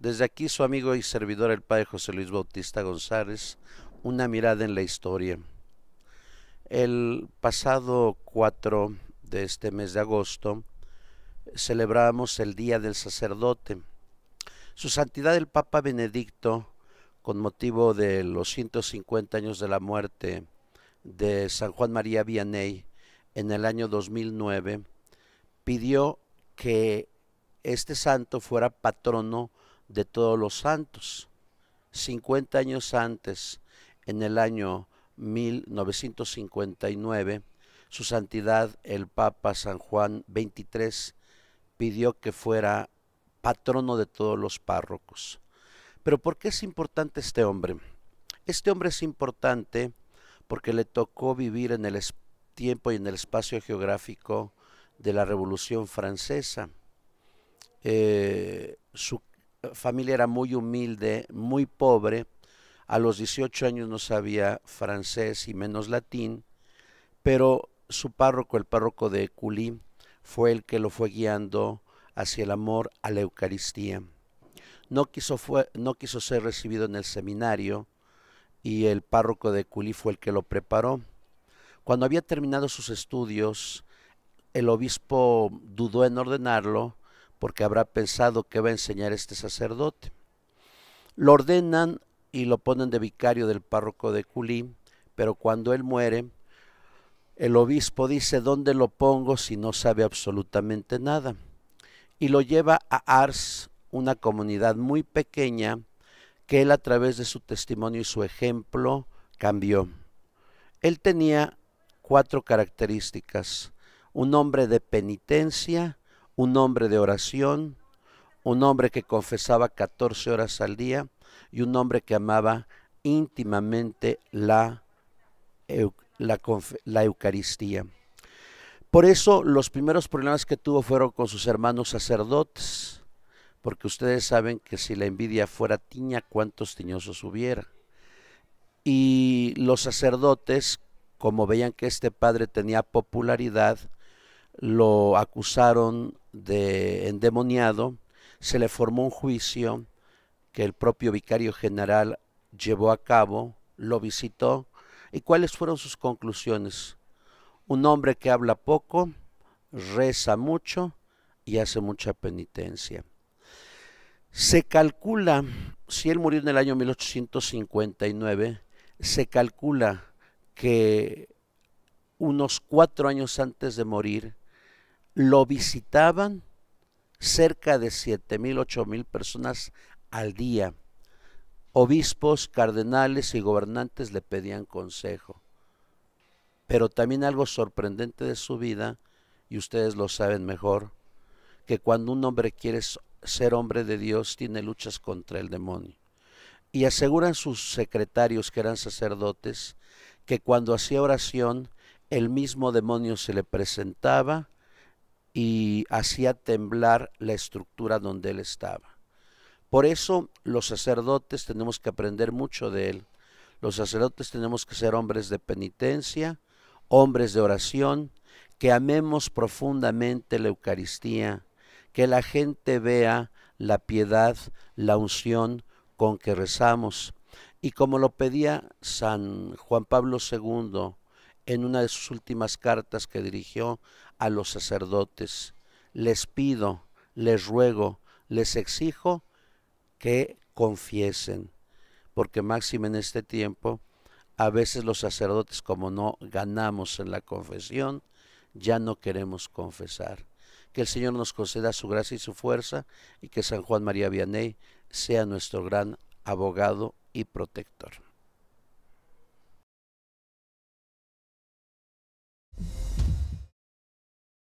Desde aquí su amigo y servidor el Padre José Luis Bautista González, una mirada en la historia. El pasado 4 de este mes de agosto celebramos el Día del Sacerdote. Su Santidad el Papa Benedicto, con motivo de los 150 años de la muerte de San Juan María Vianney en el año 2009, pidió que este santo fuera patrono de todos los santos. 50 años antes, en el año 1959, su santidad el Papa San Juan XXIII pidió que fuera patrono de todos los párrocos. Pero ¿por qué es importante este hombre? Este hombre es importante porque le tocó vivir en el tiempo y en el espacio geográfico de la Revolución Francesa. Eh, su familia era muy humilde, muy pobre. A los 18 años no sabía francés y menos latín, pero su párroco, el párroco de Culí, fue el que lo fue guiando hacia el amor a la Eucaristía. No quiso, fue, no quiso ser recibido en el seminario y el párroco de Culí fue el que lo preparó. Cuando había terminado sus estudios, el obispo dudó en ordenarlo porque habrá pensado que va a enseñar este sacerdote. Lo ordenan y lo ponen de vicario del párroco de Culí, pero cuando él muere, el obispo dice, ¿dónde lo pongo si no sabe absolutamente nada? Y lo lleva a Ars, una comunidad muy pequeña, que él a través de su testimonio y su ejemplo cambió. Él tenía cuatro características. Un hombre de penitencia, un hombre de oración, un hombre que confesaba 14 horas al día y un hombre que amaba íntimamente la, la, Eucaristía. Por eso los primeros problemas que tuvo fueron con sus hermanos sacerdotes, porque ustedes saben que si la envidia fuera tiña, cuántos tiñosos hubiera. Y los sacerdotes, como veían que este padre tenía popularidad, lo acusaron de endemoniado, se le formó un juicio que el propio vicario general llevó a cabo, lo visitó, y cuáles fueron sus conclusiones. Un hombre que habla poco, reza mucho y hace mucha penitencia. Se calcula, si él murió en el año 1859, se calcula que unos cuatro años antes de morir, lo visitaban cerca de 7.000, mil, mil personas al día. Obispos, cardenales y gobernantes le pedían consejo. Pero también algo sorprendente de su vida, y ustedes lo saben mejor, que cuando un hombre quiere ser hombre de Dios tiene luchas contra el demonio. Y aseguran sus secretarios que eran sacerdotes que cuando hacía oración el mismo demonio se le presentaba y hacía temblar la estructura donde él estaba. Por eso los sacerdotes tenemos que aprender mucho de él. Los sacerdotes tenemos que ser hombres de penitencia, hombres de oración, que amemos profundamente la Eucaristía, que la gente vea la piedad, la unción con que rezamos. Y como lo pedía San Juan Pablo II en una de sus últimas cartas que dirigió a los sacerdotes. Les pido, les ruego, les exijo que confiesen, porque máximo en este tiempo, a veces los sacerdotes, como no ganamos en la confesión, ya no queremos confesar. Que el Señor nos conceda su gracia y su fuerza y que San Juan María Vianney sea nuestro gran abogado y protector.